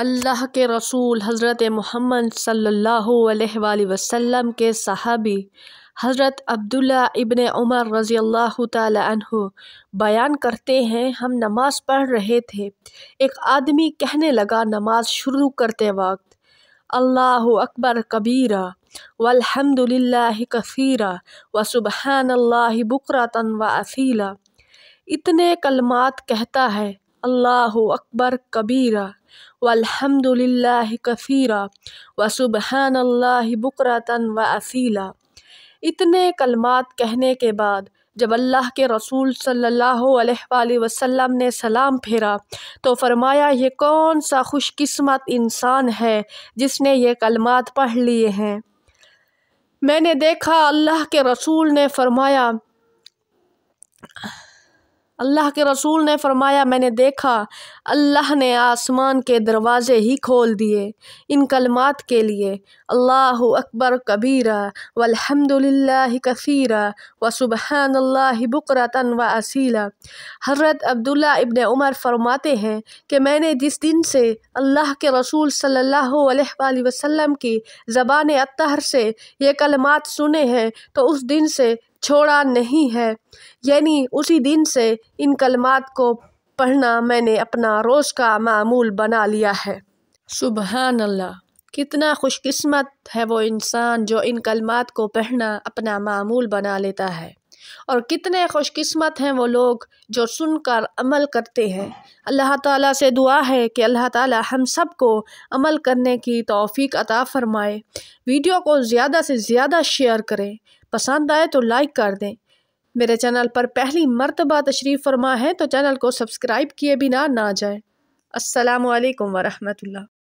اللہ کے رسول حضرت محمد صلی اللہ علیہ وآلہ وسلم کے صحابی حضرت عبداللہ ابن عمر رضی اللہ تعالی عنہ بیان کرتے ہیں ہم نماز پڑھ رہے تھے ایک آدمی کہنے لگا نماز شروع کرتے وقت اللہ اکبر کبیرہ والحمد للہ کثیرہ و سبحان اللہ بکرتاً و اتنے کلمات کہتا ہے اللہ اکبر کبیرہ والحمد للہ کثیرہ و سبحان اللہ بکرتاً و اصیلا اتنے کلمات کہنے کے بعد جب اللہ کے رسول صلی اللہ علیہ وآلہ وسلم نے سلام پھیرا تو فرمایا یہ کون سا خوش قسمت انسان ہے جس نے یہ کلمات پڑھ لیے ہیں میں نے دیکھا اللہ کے رسول نے فرمایا اللہ کے رسول نے فرمایا میں نے دیکھا اللہ نے آسمان کے دروازے ہی کھول دیے ان کلمات کے لیے اللہ اکبر کبیرہ والحمد للہ کثیرہ و سبحان اللہ بکرتاً و اصیلہ حضرت عبداللہ ابن عمر فرماتے ہیں کہ میں نے جس دن سے اللہ کے رسول صلی اللہ علیہ وآلہ وسلم کی زبان اطہر سے یہ کلمات سنے ہیں تو اس دن سے چھوڑا نہیں ہے یعنی اسی دن سے ان کلمات کو پڑھنا میں نے اپنا روز کا معمول بنا لیا ہے سبحان اللہ کتنا خوش قسمت ہے وہ انسان جو ان کلمات کو پڑھنا اپنا معمول بنا لیتا ہے اور کتنے خوش قسمت ہیں وہ لوگ جو سن کر عمل کرتے ہیں اللہ تعالیٰ سے دعا ہے کہ اللہ تعالیٰ ہم سب کو عمل کرنے کی توفیق عطا فرمائے ویڈیو کو زیادہ سے زیادہ شیئر کریں پسند آئے تو لائک کر دیں میرے چینل پر پہلی مرتبہ تشریف فرما ہے تو چینل کو سبسکرائب کیے بھی نہ جائیں السلام علیکم ورحمۃ اللہ